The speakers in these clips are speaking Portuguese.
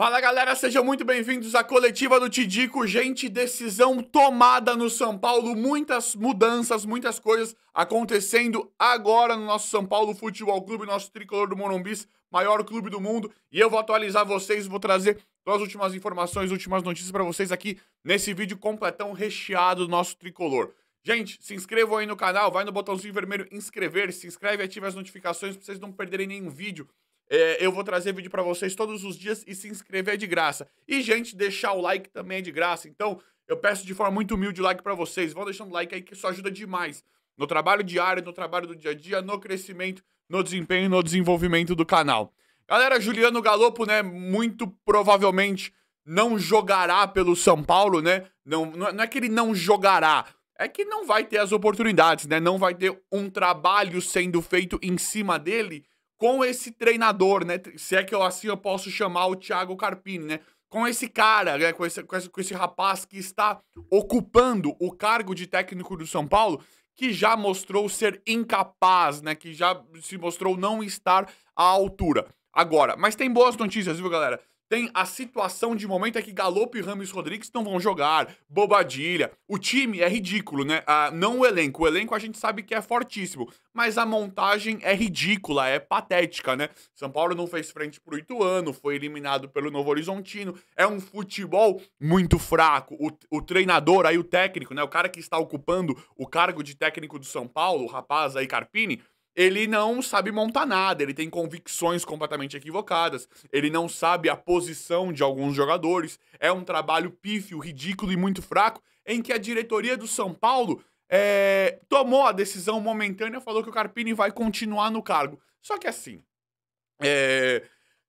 Fala galera, sejam muito bem-vindos à coletiva do Tidico. Gente, decisão tomada no São Paulo, muitas mudanças, muitas coisas acontecendo agora no nosso São Paulo Futebol Clube, nosso tricolor do Morumbi, maior clube do mundo. E eu vou atualizar vocês, vou trazer as últimas informações, últimas notícias para vocês aqui nesse vídeo completão recheado do nosso tricolor. Gente, se inscrevam aí no canal, vai no botãozinho vermelho inscrever, se inscreve e ative as notificações para vocês não perderem nenhum vídeo. É, eu vou trazer vídeo para vocês todos os dias e se inscrever é de graça. E, gente, deixar o like também é de graça. Então, eu peço de forma muito humilde o like para vocês. Vão deixando like aí que isso ajuda demais no trabalho diário, no trabalho do dia a dia, no crescimento, no desempenho e no desenvolvimento do canal. Galera, Juliano Galopo, né, muito provavelmente não jogará pelo São Paulo, né? Não, é, não é que ele não jogará, é que não vai ter as oportunidades, né? Não vai ter um trabalho sendo feito em cima dele com esse treinador, né? Se é que eu assim eu posso chamar o Thiago Carpini, né? Com esse cara, né? com, esse, com, esse, com esse rapaz que está ocupando o cargo de técnico do São Paulo, que já mostrou ser incapaz, né? Que já se mostrou não estar à altura. Agora, mas tem boas notícias, viu, galera? Tem a situação de momento é que Galope e Rames Rodrigues não vão jogar, bobadilha. O time é ridículo, né? Ah, não o elenco. O elenco a gente sabe que é fortíssimo, mas a montagem é ridícula, é patética, né? São Paulo não fez frente pro Ituano, foi eliminado pelo Novo Horizontino. É um futebol muito fraco. O, o treinador, aí o técnico, né? O cara que está ocupando o cargo de técnico do São Paulo, o rapaz aí Carpini, ele não sabe montar nada, ele tem convicções completamente equivocadas, ele não sabe a posição de alguns jogadores. É um trabalho pífio, ridículo e muito fraco, em que a diretoria do São Paulo é, tomou a decisão momentânea, falou que o Carpini vai continuar no cargo. Só que assim, é,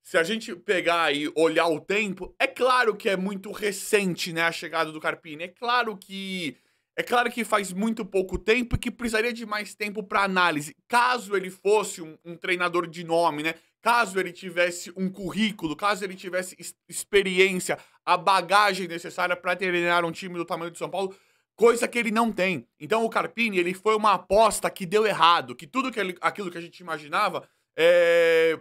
se a gente pegar e olhar o tempo, é claro que é muito recente né, a chegada do Carpini, é claro que é claro que faz muito pouco tempo e que precisaria de mais tempo para análise. Caso ele fosse um, um, treinador de nome, né? Caso ele tivesse um currículo, caso ele tivesse experiência, a bagagem necessária para treinar um time do tamanho de São Paulo, coisa que ele não tem. Então o Carpini, ele foi uma aposta que deu errado, que tudo que ele, aquilo que a gente imaginava é,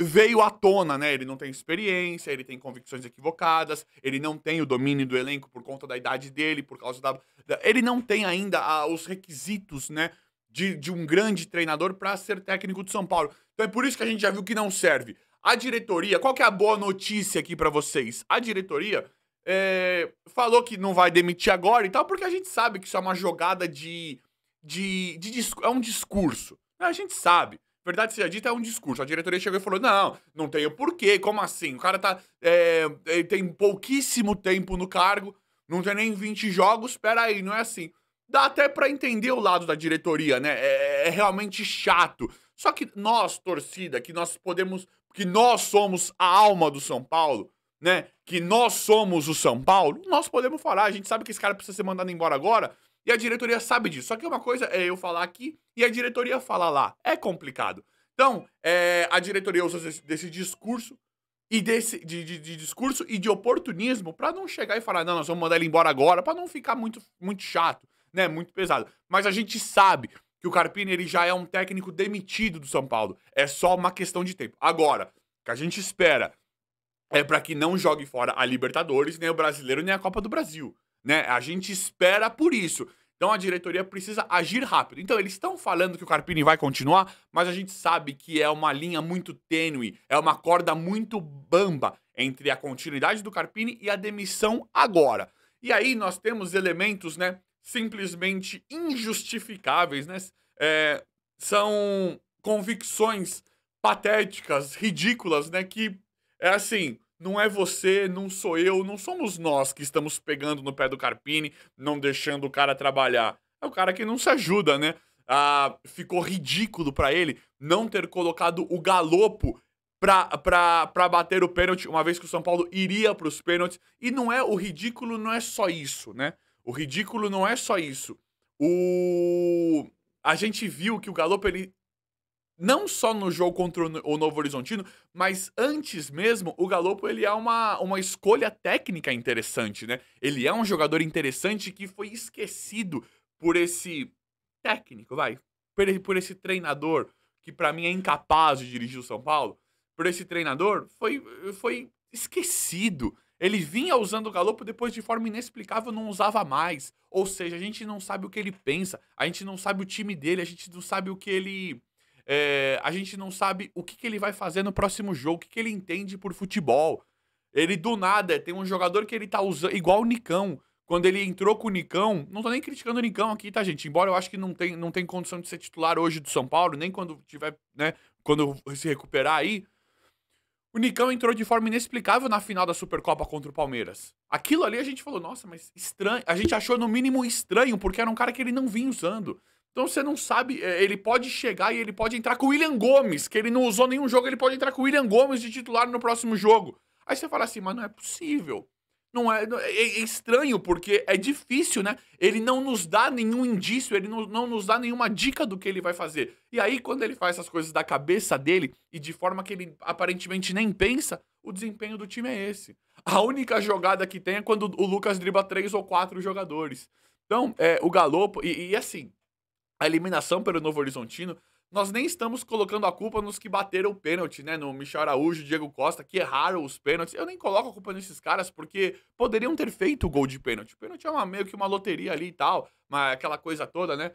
veio à tona, né? Ele não tem experiência, ele tem convicções equivocadas, ele não tem o domínio do elenco por conta da idade dele, por causa da. da ele não tem ainda a, os requisitos, né? De, de um grande treinador para ser técnico de São Paulo. Então é por isso que a gente já viu que não serve. A diretoria, qual que é a boa notícia aqui para vocês? A diretoria é, falou que não vai demitir agora e tal, porque a gente sabe que isso é uma jogada de. de, de é um discurso. Né? A gente sabe. Verdade seja dita é um discurso. A diretoria chegou e falou: não, não tenho porquê, como assim? O cara tá. É, ele é, tem pouquíssimo tempo no cargo, não tem nem 20 jogos, peraí, não é assim. Dá até para entender o lado da diretoria, né? É, é, é realmente chato. Só que nós, torcida, que nós podemos. que nós somos a alma do São Paulo, né? Que nós somos o São Paulo, nós podemos falar. A gente sabe que esse cara precisa ser mandado embora agora, e a diretoria sabe disso. Só que uma coisa é eu falar aqui e a diretoria falar lá. É complicado. Então, é, a diretoria usa desse, desse discurso e desse de, de, de discurso e de oportunismo para não chegar e falar, não, nós vamos mandar ele embora agora, para não ficar muito, muito chato, né? Muito pesado. Mas a gente sabe que o Carpini ele já é um técnico demitido do São Paulo. É só uma questão de tempo. Agora, o que a gente espera é para que não jogue fora a Libertadores, nem o Brasileiro, nem a Copa do Brasil né? A gente espera por isso. Então a diretoria precisa agir rápido. Então eles estão falando que o Carpini vai continuar, mas a gente sabe que é uma linha muito tênue, é uma corda muito bamba entre a continuidade do Carpini e a demissão agora. E aí nós temos elementos, né, simplesmente injustificáveis, né? É, são convicções patéticas, ridículas, né, que é assim, não é você, não sou eu, não somos nós que estamos pegando no pé do Carpini, não deixando o cara trabalhar. É o cara que não se ajuda, né? Ah, ficou ridículo para ele não ter colocado o galopo pra, pra, pra bater o pênalti, uma vez que o São Paulo iria para os pênaltis. E não é o ridículo, não é só isso, né? O ridículo não é só isso. O a gente viu que o Galopo ele não só no jogo contra o Novo Horizontino, mas antes mesmo, o Galopo ele é uma, uma escolha técnica interessante, né? Ele é um jogador interessante que foi esquecido por esse técnico, vai, por esse treinador que para mim é incapaz de dirigir o São Paulo, por esse treinador foi foi esquecido. Ele vinha usando o Galopo, depois de forma inexplicável não usava mais. Ou seja, a gente não sabe o que ele pensa, a gente não sabe o time dele, a gente não sabe o que ele é, a gente não sabe o que, que, ele vai fazer no próximo jogo, o que, que, ele entende por futebol. Ele, do nada, tem um jogador que ele tá usando, igual o Nicão. Quando ele entrou com o Nicão, não tô nem criticando o Nicão aqui, tá, gente? Embora eu acho que não tem, não tem condição de ser titular hoje do São Paulo, nem quando tiver, né, quando se recuperar aí. O Nicão entrou de forma inexplicável na final da Supercopa contra o Palmeiras. Aquilo ali a gente falou, nossa, mas estranho. A gente achou no mínimo estranho, porque era um cara que ele não vinha usando. Então você não sabe, é, ele pode chegar e ele pode entrar com o William Gomes, que ele não usou nenhum jogo, ele pode entrar com o William Gomes de titular no próximo jogo. Aí você fala assim, mas não é possível. Não é é, é, é, estranho, porque é difícil, né? Ele não nos dá nenhum indício, ele não, não nos dá nenhuma dica do que ele vai fazer. E aí, quando ele faz essas coisas da cabeça dele e de forma que ele aparentemente nem pensa, o desempenho do time é esse. A única jogada que tem é quando o Lucas driba três ou quatro jogadores. Então, é, o Galopo. E, e assim, a eliminação pelo Novo Horizontino, nós nem estamos colocando a culpa nos que bateram o pênalti, né? No Michel Araújo, Diego Costa, que erraram os pênaltis. Eu nem coloco a culpa nesses caras porque poderiam ter feito o gol de pênalti. O pênalti é uma, meio que uma loteria ali e tal, mas aquela coisa toda, né?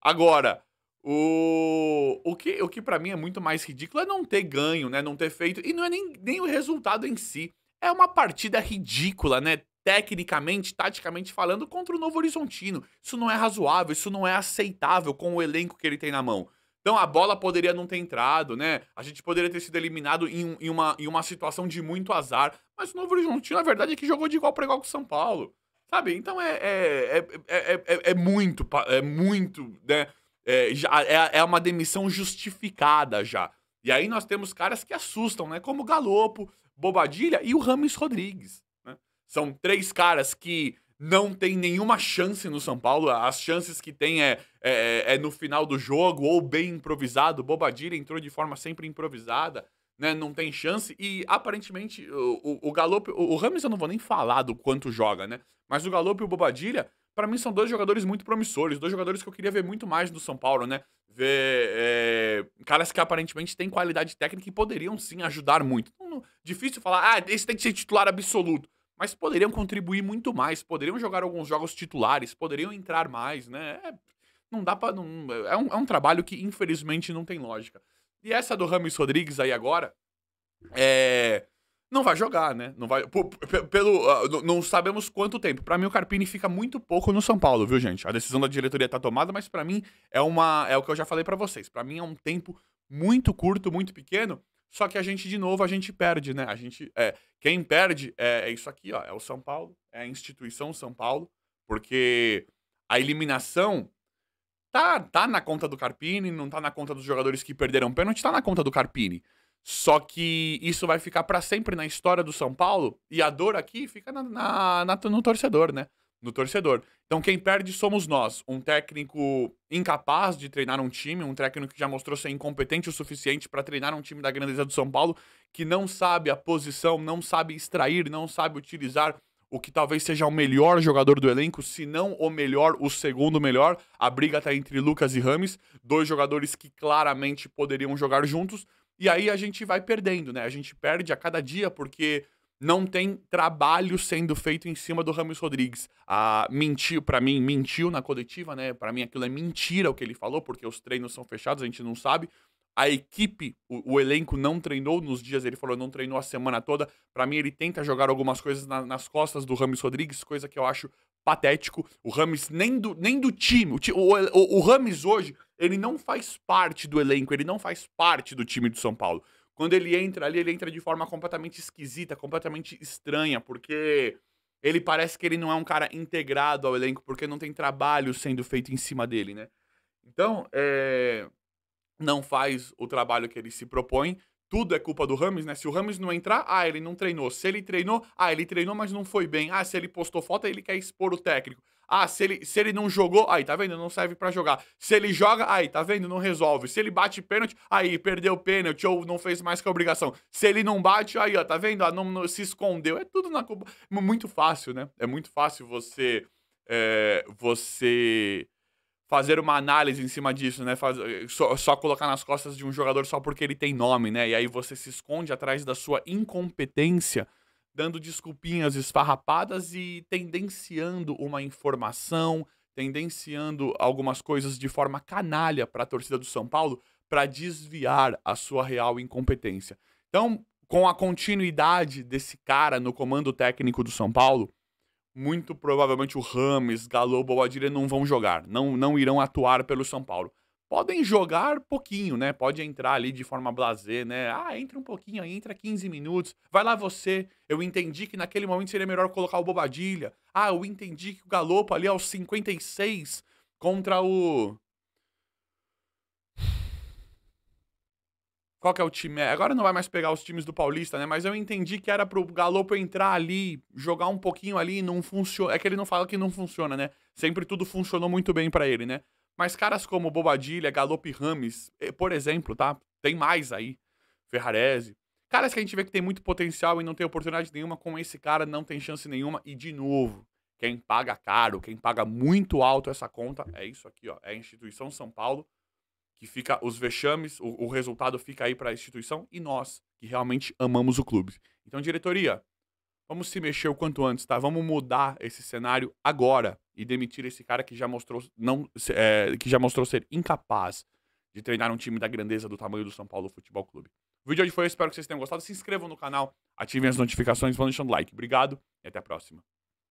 Agora, o, o que, o que para mim é muito mais ridículo é não ter ganho, né? Não ter feito. E não é nem, nem o resultado em si. É uma partida ridícula, né? tecnicamente, taticamente falando, contra o Novo Horizontino. Isso não é razoável, isso não é aceitável com o elenco que ele tem na mão. Então a bola poderia não ter entrado, né? A gente poderia ter sido eliminado em, em uma, em uma situação de muito azar. Mas o Novo Horizontino, na verdade é que jogou de igual para igual com o São Paulo. Sabe? Então é, é, é, é, é muito, é muito, né? É, já, é, é uma demissão justificada já. E aí nós temos caras que assustam, né? Como Galopo, Bobadilha e o Rames Rodrigues. São três caras que não tem nenhuma chance no São Paulo. As chances que tem é, é, é, é no final do jogo ou bem improvisado. Bobadilha entrou de forma sempre improvisada, né? Não tem chance. E aparentemente o, o, o Galope. O, o Rames eu não vou nem falar do quanto joga, né? Mas o Galope e o Bobadilha, para mim, são dois jogadores muito promissores, dois jogadores que eu queria ver muito mais do São Paulo, né? Ver é, caras que aparentemente têm qualidade técnica e poderiam sim ajudar muito. difícil falar, ah, esse tem que ser titular absoluto mas poderiam contribuir muito mais, poderiam jogar alguns jogos titulares, poderiam entrar mais, né? É, não dá pra. Não, é, um, é um trabalho que, infelizmente, não tem lógica. E essa do Rames Rodrigues aí agora, é. Não vai jogar, né? Não vai. P pelo, uh, não sabemos quanto tempo. Para mim, o Carpini fica muito pouco no São Paulo, viu, gente? A decisão da diretoria tá tomada, mas para mim é uma. É o que eu já falei para vocês. Para mim é um tempo muito curto, muito pequeno. Só que a gente, de novo, a gente perde, né? A gente. É, quem perde é, é isso aqui, ó. É o São Paulo, é a instituição São Paulo, porque a eliminação tá, tá na conta do Carpini, não tá na conta dos jogadores que perderam pênalti, tá na conta do Carpini. Só que isso vai ficar para sempre na história do São Paulo e a dor aqui fica na, na, na, no torcedor, né? no torcedor. Então quem perde somos nós. Um técnico incapaz de treinar um time, um técnico que já mostrou ser incompetente o suficiente para treinar um time da grandeza do São Paulo, que não sabe a posição, não sabe extrair, não sabe utilizar o que talvez seja o melhor jogador do elenco, se não o melhor, o segundo melhor. A briga está entre Lucas e Rames, dois jogadores que claramente poderiam jogar juntos. E aí a gente vai perdendo, né? A gente perde a cada dia porque não tem trabalho sendo feito em cima do Ramos Rodrigues. Ah, mentiu, para mim, mentiu na coletiva, né? Para mim, aquilo é mentira o que ele falou, porque os treinos são fechados, a gente não sabe. A equipe, o, o elenco não treinou nos dias, ele falou, não treinou a semana toda. Para mim, ele tenta jogar algumas coisas na, nas costas do Rames Rodrigues, coisa que eu acho patético. O Rames nem do, nem do time. O, o, o hoje, ele não faz parte do elenco, ele não faz parte do time do São Paulo. Quando ele entra ali, ele entra de forma completamente esquisita, completamente estranha, porque ele parece que ele não é um cara integrado ao elenco, porque não tem trabalho sendo feito em cima dele, né? Então, é... não faz o trabalho que ele se propõe. Tudo é culpa do Rames, né? Se o Rames não entrar, ah, ele não treinou. Se ele treinou, ah, ele treinou, mas não foi bem. Ah, se ele postou foto, ele quer expor o técnico. Ah, se ele, se ele não jogou, aí, tá vendo? Não serve para jogar. Se ele joga, aí, tá vendo? Não resolve. Se ele bate pênalti, aí, perdeu pênalti ou não fez mais que a obrigação. Se ele não bate, aí, ó, tá vendo? Ah, não, não se escondeu. É tudo na culpa. Muito fácil, né? É muito fácil você. É, você fazer uma análise em cima disso, né? Faz, só, só, colocar nas costas de um jogador só porque ele tem nome, né? E aí você se esconde atrás da sua incompetência dando desculpinhas esfarrapadas e tendenciando uma informação, tendenciando algumas coisas de forma canalha para a torcida do São Paulo para desviar a sua real incompetência. Então, com a continuidade desse cara no comando técnico do São Paulo, muito provavelmente o Rames, Galo, Bobadilha não vão jogar, não, não irão atuar pelo São Paulo podem jogar pouquinho, né? Pode entrar ali de forma blazer, né? Ah, entra um pouquinho aí, entra 15 minutos. Vai lá você. Eu entendi que naquele momento seria melhor colocar o Bobadilha. Ah, eu entendi que o Galopo ali aos 56 contra o... Qual que é o time? É, agora não vai mais pegar os times do Paulista, né? Mas eu entendi que era pro Galopo entrar ali, jogar um pouquinho ali, não funciona. É que ele não fala que não funciona, né? Sempre tudo funcionou muito bem para ele, né? Mas caras como Bobadilha, Galope Rames, eh, por exemplo, tá? Tem mais aí. Ferrarese. Caras que a gente vê que tem muito potencial e não tem oportunidade nenhuma, com esse cara não tem chance nenhuma. E de novo, quem paga caro, quem paga muito alto essa conta, é isso aqui, ó. É a instituição São Paulo, que fica os vexames, o, o resultado fica aí para a instituição e nós, que realmente amamos o clube. Então, diretoria, Vamos se mexer o quanto antes, tá? Vamos mudar esse cenário agora e demitir esse cara que já mostrou, não, é, que já mostrou ser incapaz de treinar um time da grandeza do tamanho do São Paulo Futebol Clube. O vídeo de hoje foi, eu espero que vocês tenham gostado. Se inscrevam no canal, ativem as notificações, vão deixando like. Obrigado e até a próxima.